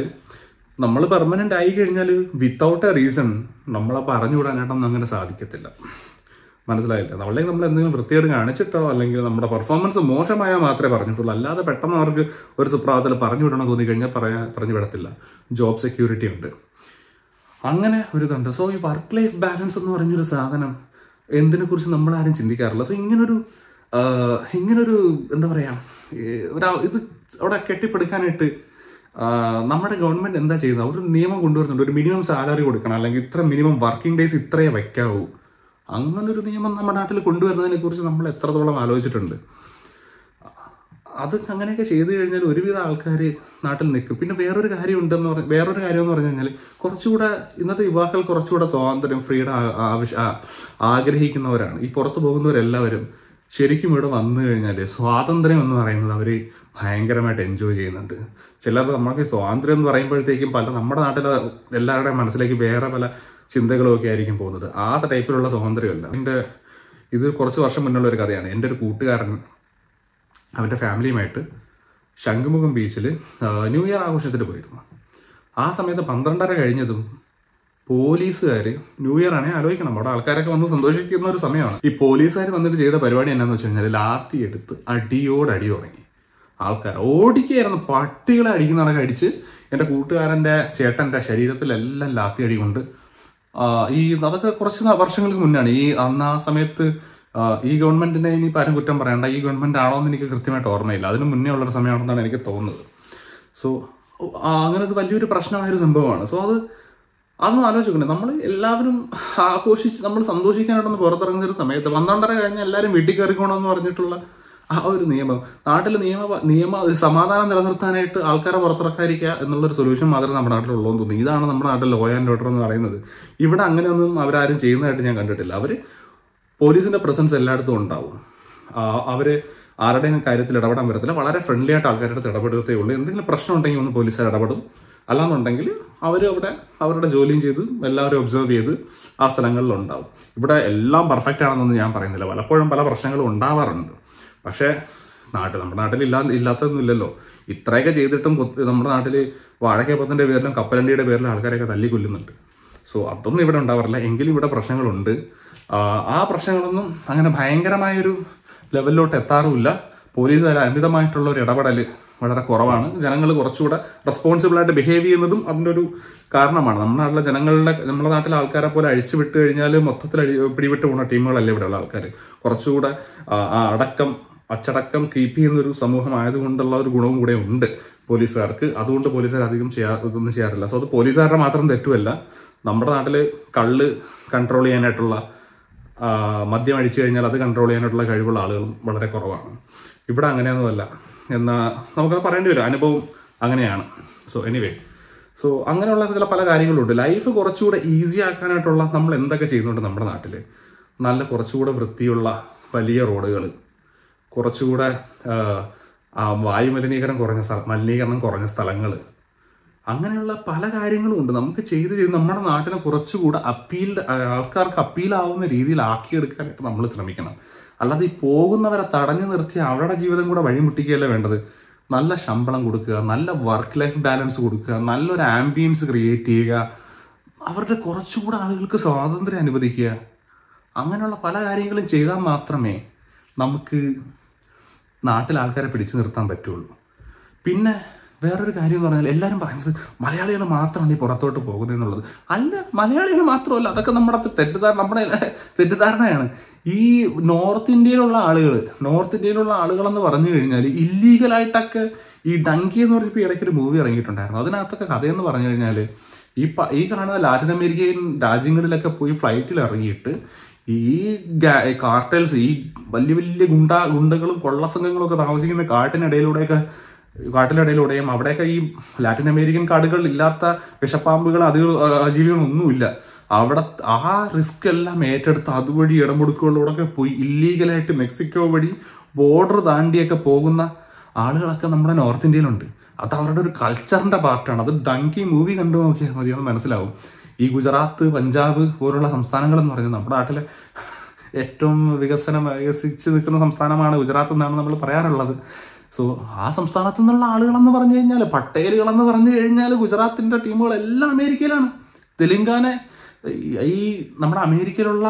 നമ്മൾ പെർമനൻ്റ് ആയി കഴിഞ്ഞാൽ വിത്തൗട്ട് എ റീസൺ നമ്മളെ പറഞ്ഞുവിടാനായിട്ടൊന്നും അങ്ങനെ സാധിക്കത്തില്ല മനസ്സിലായില്ല അല്ലെങ്കിൽ നമ്മൾ എന്തെങ്കിലും വൃത്തിയോട് കാണിച്ചിട്ടോ അല്ലെങ്കിൽ നമ്മുടെ പെർഫോമൻസ് മോശമായാൽ മാത്രമേ പറഞ്ഞിട്ടുള്ളൂ അല്ലാതെ പെട്ടെന്ന് അവർക്ക് ഒരു സുപ്രഭാതത്തിൽ പറഞ്ഞു വിടണം തോന്നി കഴിഞ്ഞാൽ പറയാ പറഞ്ഞു വിടത്തില്ല ജോബ് സെക്യൂരിറ്റി ഉണ്ട് അങ്ങനെ ഒരു ഇതുണ്ട് സോ ഈ വർക്ക് ലൈഫ് ബാലൻസ് എന്ന് പറഞ്ഞൊരു സാധനം നമ്മൾ ആരും ചിന്തിക്കാറില്ല സോ ഇങ്ങനൊരു ഇങ്ങനൊരു എന്താ പറയാ ഒരു ഇത് അവിടെ കെട്ടിപ്പടുക്കാനായിട്ട് നമ്മുടെ ഗവൺമെന്റ് എന്താ ചെയ്യുന്നത് ഒരു നിയമം കൊണ്ടുവരുന്നുണ്ട് ഒരു മിനിമം സാലറി കൊടുക്കണം അല്ലെങ്കിൽ ഇത്ര മിനിമം വർക്കിംഗ് ഡേയ്സ് ഇത്രയേ വയ്ക്കാവൂ അങ്ങനൊരു നിയമം നമ്മുടെ നാട്ടിൽ കൊണ്ടുവരുന്നതിനെ കുറിച്ച് നമ്മൾ എത്രത്തോളം ആലോചിച്ചിട്ടുണ്ട് അത് അങ്ങനെയൊക്കെ ചെയ്തു കഴിഞ്ഞാൽ ഒരുവിധ ആൾക്കാർ നാട്ടിൽ നിൽക്കും പിന്നെ വേറൊരു കാര്യം ഉണ്ടെന്ന് പറഞ്ഞ വേറൊരു കാര്യം എന്ന് പറഞ്ഞു കഴിഞ്ഞാൽ കുറച്ചുകൂടെ ഇന്നത്തെ യുവാക്കൾ കുറച്ചുകൂടെ സ്വാതന്ത്ര്യം ഫ്രീഡം ആവശ്യ ആഗ്രഹിക്കുന്നവരാണ് ഈ പുറത്തു പോകുന്നവരെല്ലാവരും ശരിക്കും ഇവിടെ വന്നു കഴിഞ്ഞാൽ സ്വാതന്ത്ര്യം എന്ന് പറയുന്നത് അവർ ഭയങ്കരമായിട്ട് എൻജോയ് ചെയ്യുന്നുണ്ട് ചിലർ നമ്മൾക്ക് സ്വാതന്ത്ര്യം എന്ന് പറയുമ്പോഴത്തേക്കും പല നമ്മുടെ നാട്ടിലെ എല്ലാവരുടെയും മനസ്സിലേക്ക് വേറെ പല ചിന്തകളുമൊക്കെ ആയിരിക്കും പോകുന്നത് ആ ടൈപ്പിലുള്ള സ്വാതന്ത്ര്യമല്ല എൻ്റെ ഇത് കുറച്ച് വർഷം മുന്നുള്ള ഒരു കഥയാണ് എൻ്റെ ഒരു കൂട്ടുകാരൻ അവൻ്റെ ഫാമിലിയുമായിട്ട് ശംഖുമുഖം ബീച്ചിൽ ന്യൂ ഇയർ ആഘോഷത്തിന് പോയിരുന്നു ആ സമയത്ത് പന്ത്രണ്ടര കഴിഞ്ഞതും പോലീസുകാർ ന്യൂ ഇയർ ആണെങ്കിൽ ആലോചിക്കണം അവിടെ ആൾക്കാരൊക്കെ വന്ന് സന്തോഷിക്കുന്ന ഒരു സമയമാണ് ഈ പോലീസുകാർ വന്നിട്ട് ചെയ്ത പരിപാടി എന്നാന്ന് വെച്ച് കഴിഞ്ഞാൽ ലാത്തി എടുത്ത് അടിയോട് അടി തുടങ്ങി ആൾക്കാർ ഓടിക്കുകയായിരുന്നു പട്ടികളെ അടിക്കുന്നതൊക്കെ അടിച്ച് എൻ്റെ കൂട്ടുകാരൻ്റെ ചേട്ടൻ്റെ ശരീരത്തിലെല്ലാം ലാത്തി അടി കൊണ്ട് ഈ അതൊക്കെ കുറച്ച് വർഷങ്ങൾക്ക് മുന്നാണ് ഈ അന്ന് ആ സമയത്ത് ഈ ഗവൺമെന്റിനെ ഇനി ആരും കുറ്റം പറയണ്ട ഈ ഗവൺമെന്റ് ആണോ എന്ന് എനിക്ക് കൃത്യമായിട്ട് ഓർമ്മയില്ല അതിന് മുന്നേ ഉള്ളൊരു സമയമാണെന്നാണ് എനിക്ക് തോന്നുന്നത് സോ അങ്ങനെ വലിയൊരു പ്രശ്നമായൊരു സംഭവമാണ് സോ അത് അതൊന്നും ആലോചിക്കണേ നമ്മൾ എല്ലാവരും ആഘോഷിച്ച് നമ്മൾ സന്തോഷിക്കാനായിട്ടൊന്ന് പുറത്തിറങ്ങുന്ന ഒരു സമയത്ത് പന്ത്രണ്ടര കഴിഞ്ഞ് എല്ലാവരും വീട്ടിൽ കയറിക്കോണമെന്ന് പറഞ്ഞിട്ടുള്ള ആ ഒരു നിയമം നാട്ടിൽ നിയമ നിയമ ഒരു സമാധാനം നിലനിർത്താനായിട്ട് ആൾക്കാരെ പുറത്തിറക്കാതിരിക്കുക എന്നുള്ളൊരു സൊല്യൂഷൻ മാത്രമേ നമ്മുടെ നാട്ടിലുള്ളൂ എന്ന് തോന്നുന്നു ഇതാണ് നമ്മുടെ നാട്ടിൽ ലോ ആൻഡ് ഓർഡർ എന്ന് പറയുന്നത് ഇവിടെ അങ്ങനെയൊന്നും അവരാരും ചെയ്യുന്നതായിട്ട് ഞാൻ കണ്ടിട്ടില്ല അവർ പോലീസിന്റെ പ്രസൻസ് എല്ലായിടത്തും ഉണ്ടാവും അവര് ആരുടെയും കാര്യത്തിൽ ഇടപെടാൻ പറ്റത്തില്ല വളരെ ഫ്രണ്ട്ലി ആയിട്ട് ആൾക്കാരുടെ അടുത്ത് ഇടപെടുകയേ ഉള്ളൂ എന്തെങ്കിലും പ്രശ്നം ഉണ്ടെങ്കിൽ ഒന്ന് പോലീസുകാർ ഇടപെടും അല്ലാന്നുണ്ടെങ്കിൽ അവർ അവിടെ അവരുടെ ജോലിയും ചെയ്ത് എല്ലാവരും ഒബ്സർവ് ചെയ്ത് ആ സ്ഥലങ്ങളിൽ ഉണ്ടാവും ഇവിടെ എല്ലാം പെർഫെക്റ്റ് ആണെന്നൊന്നും ഞാൻ പറയുന്നില്ല പലപ്പോഴും പല പ്രശ്നങ്ങളും ഉണ്ടാവാറുണ്ട് പക്ഷേ നാട്ടിൽ നമ്മുടെ നാട്ടിൽ ഇല്ലാ ഇല്ലാത്തതൊന്നുമില്ലല്ലോ ഇത്രയൊക്കെ ചെയ്തിട്ടും നമ്മുടെ നാട്ടിൽ വാഴക്കപ്പത്തിൻ്റെ പേരിലും കപ്പലണ്ടിയുടെ പേരിലും ആൾക്കാരെയൊക്കെ തല്ലിക്കൊല്ലുന്നുണ്ട് സോ അതൊന്നും ഇവിടെ ഉണ്ടാവാറില്ല എങ്കിലും ഇവിടെ പ്രശ്നങ്ങളുണ്ട് ആ പ്രശ്നങ്ങളൊന്നും അങ്ങനെ ഭയങ്കരമായൊരു ലെവലിലോട്ട് എത്താറുമില്ല തല അമിതമായിട്ടുള്ള ഒരു ഇടപെടൽ വളരെ കുറവാണ് ജനങ്ങൾ കുറച്ചുകൂടെ റെസ്പോൺസിബിളായിട്ട് ബിഹേവ് ചെയ്യുന്നതും അതിൻ്റെ ഒരു കാരണമാണ് നമ്മുടെ നാട്ടിലെ ജനങ്ങളുടെ നമ്മുടെ നാട്ടിലെ ആൾക്കാരെ പോലെ അഴിച്ചു വിട്ട് കഴിഞ്ഞാൽ മൊത്തത്തിൽ പിടിവിട്ട് പോകുന്ന ടീമുകളല്ല ഇവിടെയുള്ള ആൾക്കാർ കുറച്ചുകൂടെ ആ അടക്കം അച്ചടക്കം കീപ്പ് ചെയ്യുന്ന ഒരു സമൂഹമായതുകൊണ്ടുള്ള ഒരു ഗുണവും കൂടെ ഉണ്ട് പോലീസുകാർക്ക് അതുകൊണ്ട് പോലീസുകാർ അധികം ചെയ്യാ ഇതൊന്നും ചെയ്യാറില്ല സോ അത് പോലീസുകാരുടെ മാത്രം തെറ്റുമല്ല നമ്മുടെ നാട്ടിൽ കള്ള് കൺട്രോൾ ചെയ്യാനായിട്ടുള്ള മദ്യം അടിച്ചു കഴിഞ്ഞാൽ അത് കൺട്രോൾ ചെയ്യാനായിട്ടുള്ള കഴിവുള്ള ആളുകളും വളരെ കുറവാണ് ഇവിടെ അങ്ങനെയൊന്നുമല്ല എന്നാൽ നമുക്കത് പറയേണ്ടി വരും അനുഭവം അങ്ങനെയാണ് സോ എനിവേ സോ അങ്ങനെയുള്ള ചില പല കാര്യങ്ങളുണ്ട് ലൈഫ് കുറച്ചുകൂടെ ഈസി ആക്കാനായിട്ടുള്ള നമ്മൾ എന്തൊക്കെ ചെയ്യുന്നുണ്ട് നമ്മുടെ നാട്ടിൽ നല്ല കുറച്ചുകൂടെ വൃത്തിയുള്ള വലിയ റോഡുകൾ കുറച്ചുകൂടെ വായു മലിനീകരണം കുറഞ്ഞ മലിനീകരണം കുറഞ്ഞ സ്ഥലങ്ങൾ അങ്ങനെയുള്ള പല കാര്യങ്ങളും ഉണ്ട് നമുക്ക് ചെയ്ത് ചെയ്ത് നമ്മുടെ നാട്ടിനെ കുറച്ചുകൂടെ അപ്പീൽഡ് ആൾക്കാർക്ക് അപ്പീലാവുന്ന രീതിയിൽ ആക്കിയെടുക്കാനായിട്ട് നമ്മൾ ശ്രമിക്കണം അല്ലാതെ ഈ പോകുന്നവരെ തടഞ്ഞു നിർത്തി അവരുടെ ജീവിതം കൂടെ വഴിമുട്ടിക്കുകയല്ലേ വേണ്ടത് നല്ല ശമ്പളം കൊടുക്കുക നല്ല വർക്ക് ലൈഫ് ബാലൻസ് കൊടുക്കുക നല്ലൊരു ആംബിയൻസ് ക്രിയേറ്റ് ചെയ്യുക അവരുടെ കുറച്ചുകൂടെ ആളുകൾക്ക് സ്വാതന്ത്ര്യം അനുവദിക്കുക അങ്ങനെയുള്ള പല കാര്യങ്ങളും ചെയ്താൽ മാത്രമേ നമുക്ക് നാട്ടിൽ ആൾക്കാരെ പിടിച്ചു നിർത്താൻ പറ്റുള്ളൂ പിന്നെ വേറൊരു കാര്യം എന്ന് പറഞ്ഞാൽ എല്ലാവരും പറയുന്നത് മലയാളികൾ മാത്രമാണ് ഈ പുറത്തോട്ട് പോകുന്നത് എന്നുള്ളത് അല്ല മലയാളികൾ മാത്രമല്ല അതൊക്കെ നമ്മുടെ തെറ്റിദ്ധാരണ നമ്മുടെ തെറ്റിദ്ധാരണയാണ് ഈ നോർത്ത് ഇന്ത്യയിലുള്ള ആളുകൾ നോർത്ത് ഇന്ത്യയിലുള്ള ആളുകളെന്ന് പറഞ്ഞു കഴിഞ്ഞാൽ ഇല്ലീഗലായിട്ടൊക്കെ ഈ ഡങ്കി എന്ന് പറഞ്ഞപ്പോൾ ഒരു മൂവി ഇറങ്ങിയിട്ടുണ്ടായിരുന്നു അതിനകത്തൊക്കെ കഥയെന്ന് പറഞ്ഞു കഴിഞ്ഞാൽ ഈ ഈ കാണുന്ന ലാറ്റിൻ അമേരിക്കൻ രാജ്യങ്ങളിലൊക്കെ പോയി ഫ്ലൈറ്റിൽ ഇറങ്ങിയിട്ട് ഈ കാർട്ടൽസ് ഈ വലിയ വലിയ ഗുണ്ട ഗുണ്ടകളും കൊള്ളസംഘങ്ങളും ഒക്കെ താമസിക്കുന്ന കാട്ടിനിടയിലൂടെയൊക്കെ കാട്ടിലിടയിലൂടെയും അവിടെയൊക്കെ ഈ ലാറ്റിൻ അമേരിക്കൻ കാടുകളിൽ ഇല്ലാത്ത വിഷപ്പാമ്പുകൾ അതിൽ ജീവികളൊന്നുമില്ല അവിടെ ആ റിസ്ക് എല്ലാം ഏറ്റെടുത്ത് അതുവഴി ഇടമുടുക്കുകളിലൂടെയൊക്കെ പോയി ഇല്ലീഗലായിട്ട് മെക്സിക്കോ വഴി ബോർഡർ താണ്ടിയൊക്കെ പോകുന്ന ആളുകളൊക്കെ നമ്മുടെ നോർത്ത് ഇന്ത്യയിലുണ്ട് അത് അവരുടെ ഒരു കൾച്ചറിന്റെ പാർട്ടാണ് അത് ഡങ്കി മൂവി കണ്ടു നോക്കിയാൽ മതി മനസ്സിലാവും ഈ ഗുജറാത്ത് പഞ്ചാബ് പോലുള്ള സംസ്ഥാനങ്ങൾ എന്ന് പറയുന്നത് നമ്മുടെ നാട്ടിലെ ഏറ്റവും വികസനം വികസിച്ച് നിൽക്കുന്ന സംസ്ഥാനമാണ് ഗുജറാത്ത് എന്നാണ് നമ്മൾ പറയാറുള്ളത് സോ ആ സംസ്ഥാനത്തു നിന്നുള്ള ആളുകളെന്ന് പറഞ്ഞു കഴിഞ്ഞാൽ പട്ടേലുകളെന്ന് പറഞ്ഞു കഴിഞ്ഞാൽ ഗുജറാത്തിൻ്റെ ടീമുകളെല്ലാം അമേരിക്കയിലാണ് തെലുങ്കാന ഈ നമ്മുടെ അമേരിക്കയിലുള്ള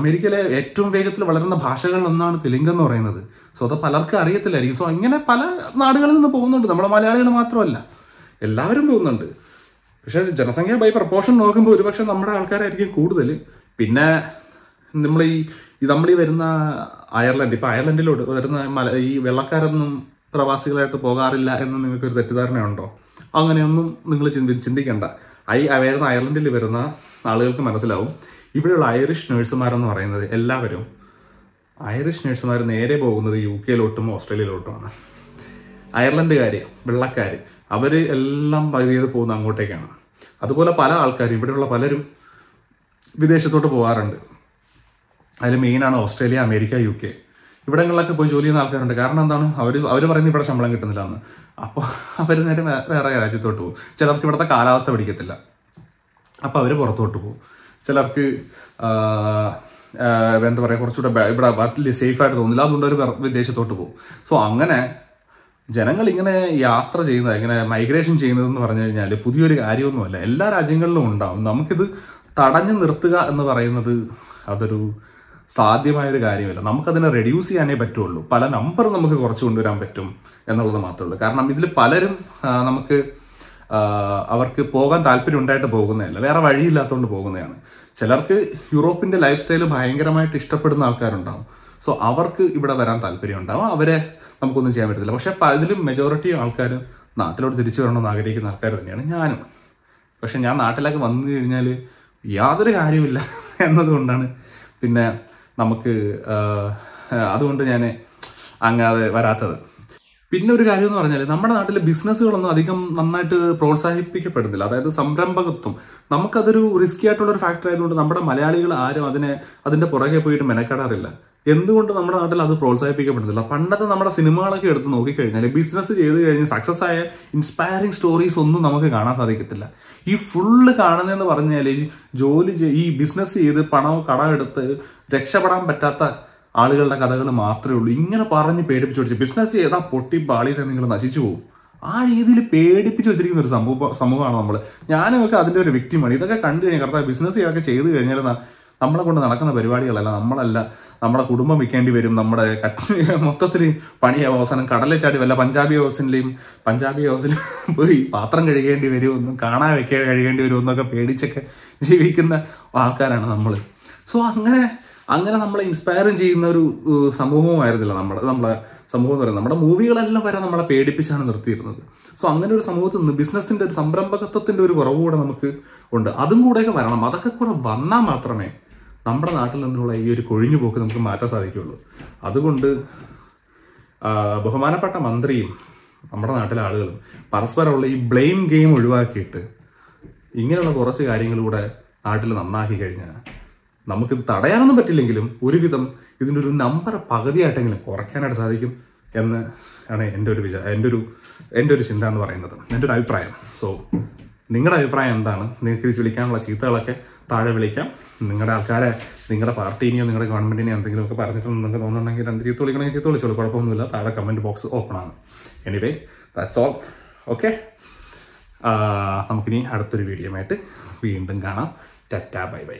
അമേരിക്കയിലെ ഏറ്റവും വേഗത്തിൽ വളരുന്ന ഭാഷകളിൽ ഒന്നാണ് തെലുങ്ക് എന്ന് പറയുന്നത് സോ അത് പലർക്കും അറിയത്തില്ലായിരിക്കും സോ അങ്ങനെ പല നാടുകളിൽ നിന്ന് പോകുന്നുണ്ട് നമ്മുടെ മലയാളികൾ മാത്രമല്ല എല്ലാവരും പോകുന്നുണ്ട് പക്ഷെ ജനസംഖ്യ ബൈ പ്രപ്പോർഷൻ നോക്കുമ്പോൾ ഒരുപക്ഷെ നമ്മുടെ ആൾക്കാരായിരിക്കും കൂടുതൽ പിന്നെ നമ്മൾ ഈ ഇത് നമ്മൾ ഈ വരുന്ന അയർലൻഡ് ഇപ്പൊ അയർലൻഡിലോട്ട് വരുന്ന മല ഈ വെള്ളക്കാരൊന്നും പ്രവാസികളായിട്ട് പോകാറില്ല എന്ന് നിങ്ങൾക്ക് ഒരു തെറ്റിദ്ധാരണയുണ്ടോ അങ്ങനെയൊന്നും നിങ്ങൾ ചിന്തി ചിന്തിക്കേണ്ട ഐ വരുന്ന അയർലൻഡിൽ വരുന്ന ആളുകൾക്ക് മനസ്സിലാവും ഇവിടെയുള്ള ഐറിഷ് നേഴ്സുമാരെന്ന് പറയുന്നത് എല്ലാവരും ഐറിഷ് നേഴ്സുമാർ നേരെ പോകുന്നത് യു കെയിലോട്ടും ഓസ്ട്രേലിയയിലോട്ടുമാണ് അയർലൻഡുകാർ വെള്ളക്കാർ അവർ എല്ലാം ചെയ്ത് പോകുന്ന അങ്ങോട്ടേക്കാണ് അതുപോലെ പല ആൾക്കാരും ഇവിടെയുള്ള പലരും വിദേശത്തോട്ട് പോകാറുണ്ട് അതിൽ മെയിനാണ് ഓസ്ട്രേലിയ അമേരിക്ക യു കെ ഇവിടങ്ങളിലൊക്കെ പോയി ജോലി ചെയ്യുന്ന ആൾക്കാരുണ്ട് കാരണം എന്താണ് അവർ അവർ പറയുന്നത് ഇവിടെ ശമ്പളം കിട്ടുന്നില്ല എന്ന് അപ്പോൾ അവർ നേരെ വേറെ രാജ്യത്തോട്ട് പോകും ചിലർക്ക് ഇവിടുത്തെ കാലാവസ്ഥ പിടിക്കത്തില്ല അപ്പോൾ അവർ പുറത്തോട്ട് പോകും ചിലർക്ക് എന്താ പറയുക കുറച്ചുകൂടെ ഇവിടെ സേഫ് സേഫായിട്ട് തോന്നില്ല അതുകൊണ്ട് അവർ വിദേശത്തോട്ട് പോകും സോ അങ്ങനെ ജനങ്ങൾ ഇങ്ങനെ യാത്ര ചെയ്യുന്നത് ഇങ്ങനെ മൈഗ്രേഷൻ ചെയ്യുന്നതെന്ന് പറഞ്ഞു കഴിഞ്ഞാൽ പുതിയൊരു കാര്യമൊന്നുമല്ല എല്ലാ രാജ്യങ്ങളിലും ഉണ്ടാവും നമുക്കിത് തടഞ്ഞു നിർത്തുക എന്ന് പറയുന്നത് അതൊരു സാധ്യമായ ഒരു കാര്യമല്ല നമുക്കതിനെ റെഡ്യൂസ് ചെയ്യാനേ പറ്റുള്ളൂ പല നമ്പർ നമുക്ക് കുറച്ച് കൊണ്ടുവരാൻ പറ്റും എന്നുള്ളത് മാത്രമേ ഉള്ളൂ കാരണം ഇതിൽ പലരും നമുക്ക് അവർക്ക് പോകാൻ താല്പര്യം ഉണ്ടായിട്ട് പോകുന്നതല്ല വേറെ വഴിയില്ലാത്തതുകൊണ്ട് പോകുന്നതാണ് ചിലർക്ക് യൂറോപ്പിന്റെ ലൈഫ് സ്റ്റൈൽ ഭയങ്കരമായിട്ട് ഇഷ്ടപ്പെടുന്ന ആൾക്കാരുണ്ടാവും സോ അവർക്ക് ഇവിടെ വരാൻ താല്പര്യം ഉണ്ടാവും അവരെ നമുക്കൊന്നും ചെയ്യാൻ പറ്റത്തില്ല പക്ഷെ അതിലും മെജോറിറ്റി ആൾക്കാർ നാട്ടിലോട്ട് തിരിച്ചു വരണമെന്ന് ആഗ്രഹിക്കുന്ന ആൾക്കാർ തന്നെയാണ് ഞാനും പക്ഷെ ഞാൻ നാട്ടിലേക്ക് വന്നു കഴിഞ്ഞാൽ യാതൊരു കാര്യമില്ല എന്നതുകൊണ്ടാണ് പിന്നെ നമുക്ക് അതുകൊണ്ട് ഞാൻ അങ്ങാതെ വരാത്തത് പിന്നെ ഒരു കാര്യം എന്ന് പറഞ്ഞാൽ നമ്മുടെ നാട്ടിലെ ബിസിനസ്സുകളൊന്നും അധികം നന്നായിട്ട് പ്രോത്സാഹിപ്പിക്കപ്പെടുന്നില്ല അതായത് സംരംഭകത്വം നമുക്കതൊരു റിസ്ക്കി ആയിട്ടുള്ള ഒരു ഫാക്ടർ ആയതുകൊണ്ട് നമ്മുടെ മലയാളികൾ ആരും അതിനെ അതിന്റെ പുറകെ പോയിട്ട് മെനക്കെടാറില്ല എന്തുകൊണ്ട് നമ്മുടെ നാട്ടിൽ അത് പ്രോത്സാഹിപ്പിക്കപ്പെടുന്നില്ല പണ്ടത്തെ നമ്മുടെ സിനിമകളൊക്കെ എടുത്ത് നോക്കിക്കഴിഞ്ഞാൽ ബിസിനസ് ചെയ്ത് കഴിഞ്ഞ് സക്സസ് ആയ ഇൻസ്പയറിംഗ് സ്റ്റോറീസ് ഒന്നും നമുക്ക് കാണാൻ സാധിക്കത്തില്ല ഈ ഫുള്ള് കാണുന്നതെന്ന് പറഞ്ഞാൽ ഈ ജോലി ഈ ബിസിനസ് ചെയ്ത് പണവും എടുത്ത് രക്ഷപ്പെടാൻ പറ്റാത്ത ആളുകളുടെ കഥകൾ മാത്രമേ ഉള്ളൂ ഇങ്ങനെ പറഞ്ഞ് പേടിപ്പിച്ച് വെച്ച് ബിസിനസ് ചെയ്താൽ പൊട്ടി പാളീസ് നിങ്ങൾ നശിച്ചു പോകും ആ രീതിയിൽ പേടിപ്പിച്ച് വെച്ചിരിക്കുന്ന ഒരു സമൂഹ സമൂഹമാണ് നമ്മൾ ഒക്കെ അതിന്റെ ഒരു വ്യക്തിമാണ് ഇതൊക്കെ കണ്ടു കഴിഞ്ഞാൽ കറക്റ്റ് ബിസിനസ് ചെയ്യാതൊക്കെ ചെയ്തു കഴിഞ്ഞാൽ നമ്മളെ കൊണ്ട് നടക്കുന്ന പരിപാടികളല്ല നമ്മളല്ല നമ്മുടെ കുടുംബം വിൽക്കേണ്ടി വരും നമ്മുടെ മൊത്തത്തിൽ പണി അവസാനം കടലെ ചാടി വല്ല പഞ്ചാബി ഹൗസിലെയും പഞ്ചാബി ഹൗസിലും പോയി പാത്രം കഴുകേണ്ടി വരും ഒന്നും കാണാൻ വെക്കാൻ കഴുകേണ്ടി വരും എന്നൊക്കെ പേടിച്ചൊക്കെ ജീവിക്കുന്ന ആൾക്കാരാണ് നമ്മൾ സോ അങ്ങനെ അങ്ങനെ നമ്മളെ ഇൻസ്പയറും ചെയ്യുന്ന ഒരു സമൂഹമായിരുന്നില്ല നമ്മുടെ നമ്മളെ സമൂഹം എന്ന് പറയുന്നത് നമ്മുടെ മൂവികളെല്ലാം വരെ നമ്മളെ പേടിപ്പിച്ചാണ് നിർത്തിയിരുന്നത് സോ അങ്ങനെ ഒരു സമൂഹത്തിൽ നിന്ന് ബിസിനസ്സിന്റെ ഒരു സംരംഭകത്വത്തിന്റെ ഒരു കുറവ് കൂടെ നമുക്ക് ഉണ്ട് അതും കൂടെയൊക്കെ വരണം അതൊക്കെ കൂടെ വന്നാൽ മാത്രമേ നമ്മുടെ നാട്ടിൽ നിന്നുള്ള ഈ ഒരു കൊഴിഞ്ഞു പോക്ക് നമുക്ക് മാറ്റാൻ സാധിക്കുകയുള്ളൂ അതുകൊണ്ട് ബഹുമാനപ്പെട്ട മന്ത്രിയും നമ്മുടെ നാട്ടിലെ ആളുകളും പരസ്പരമുള്ള ഈ ബ്ലെയിം ഗെയിം ഒഴിവാക്കിയിട്ട് ഇങ്ങനെയുള്ള കുറച്ച് കാര്യങ്ങളിലൂടെ നാട്ടിൽ നന്നാക്കി കഴിഞ്ഞാൽ നമുക്കിത് തടയാനൊന്നും പറ്റില്ലെങ്കിലും ഒരുവിധം ഇതിൻ്റെ ഒരു നമ്പർ പകുതിയായിട്ടെങ്കിലും കുറയ്ക്കാനായിട്ട് സാധിക്കും എന്ന് ആണ് എൻ്റെ ഒരു വിചാ എൻ്റെ ഒരു എൻ്റെ ഒരു ചിന്ത എന്ന് പറയുന്നത് എൻ്റെ ഒരു അഭിപ്രായം സോ നിങ്ങളുടെ അഭിപ്രായം എന്താണ് നിങ്ങൾക്ക് വിളിക്കാനുള്ള ചീത്തകളൊക്കെ താഴെ വിളിക്കാം നിങ്ങളുടെ ആൾക്കാരെ നിങ്ങളുടെ പാർട്ടീനെയോ നിങ്ങളുടെ ഗവൺമെന്റിനെയോ എന്തെങ്കിലും ഒക്കെ പറഞ്ഞിട്ടുണ്ടെന്ന് നിങ്ങൾക്ക് തോന്നുന്നുണ്ടെങ്കിൽ രണ്ട് ചീത്ത വിളിക്കണമെങ്കിൽ ചീത്ത വിളിച്ചോളൂ കുഴപ്പമൊന്നുമില്ല താഴെ കമന്റ് ബോക്സ് ഓപ്പൺ ആണ് എനിവേ ദാറ്റ്സ് ഓൾ ഓക്കെ നമുക്കിനി അടുത്തൊരു വീഡിയോ ആയിട്ട് വീണ്ടും കാണാം ടറ്റാ ബൈ ബൈ